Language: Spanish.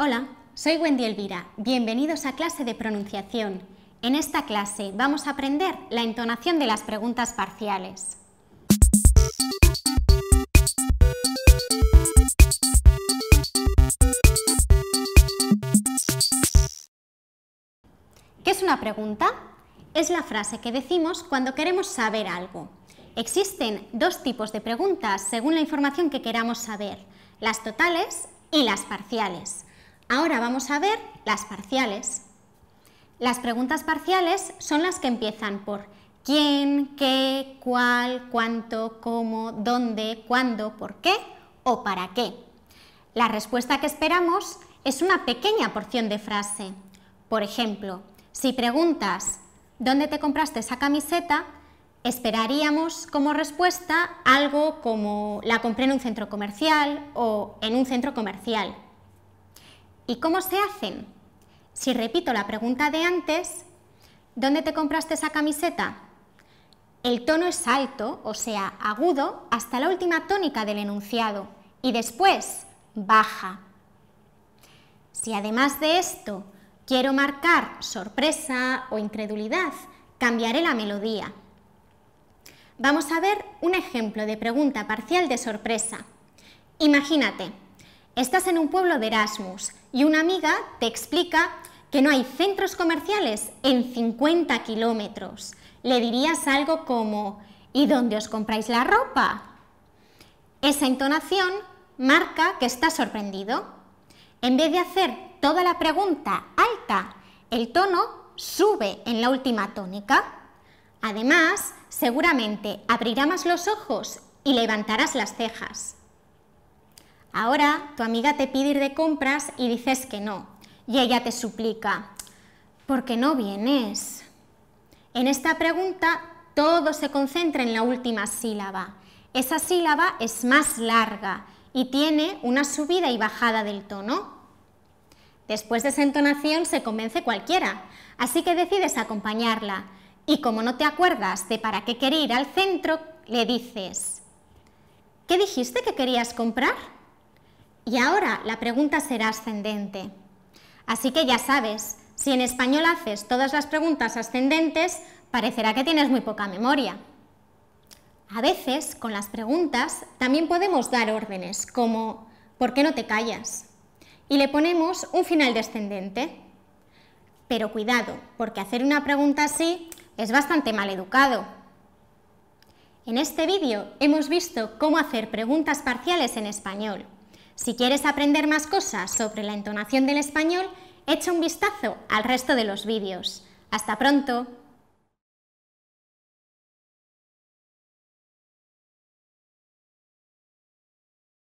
Hola, soy Wendy Elvira. Bienvenidos a clase de pronunciación. En esta clase vamos a aprender la entonación de las preguntas parciales. ¿Qué es una pregunta? Es la frase que decimos cuando queremos saber algo. Existen dos tipos de preguntas según la información que queramos saber, las totales y las parciales. Ahora vamos a ver las parciales. Las preguntas parciales son las que empiezan por quién, qué, cuál, cuánto, cómo, dónde, cuándo, por qué o para qué. La respuesta que esperamos es una pequeña porción de frase. Por ejemplo, si preguntas ¿dónde te compraste esa camiseta? esperaríamos como respuesta algo como la compré en un centro comercial o en un centro comercial, ¿Y cómo se hacen? Si repito la pregunta de antes, ¿dónde te compraste esa camiseta? El tono es alto, o sea, agudo, hasta la última tónica del enunciado y después baja. Si además de esto quiero marcar sorpresa o incredulidad, cambiaré la melodía. Vamos a ver un ejemplo de pregunta parcial de sorpresa. Imagínate, estás en un pueblo de Erasmus y una amiga te explica que no hay centros comerciales en 50 kilómetros. Le dirías algo como, ¿y dónde os compráis la ropa? Esa entonación marca que estás sorprendido. En vez de hacer toda la pregunta alta, el tono sube en la última tónica. Además, seguramente abrirás más los ojos y levantarás las cejas. Ahora tu amiga te pide ir de compras y dices que no, y ella te suplica, ¿por qué no vienes? En esta pregunta todo se concentra en la última sílaba. Esa sílaba es más larga y tiene una subida y bajada del tono. Después de esa entonación se convence cualquiera, así que decides acompañarla. Y como no te acuerdas de para qué quería ir al centro, le dices, ¿qué dijiste que querías comprar? Y ahora la pregunta será ascendente. Así que ya sabes, si en español haces todas las preguntas ascendentes, parecerá que tienes muy poca memoria. A veces, con las preguntas, también podemos dar órdenes, como ¿por qué no te callas? Y le ponemos un final descendente. Pero cuidado, porque hacer una pregunta así es bastante mal educado. En este vídeo hemos visto cómo hacer preguntas parciales en español. Si quieres aprender más cosas sobre la entonación del español, echa un vistazo al resto de los vídeos. ¡Hasta pronto!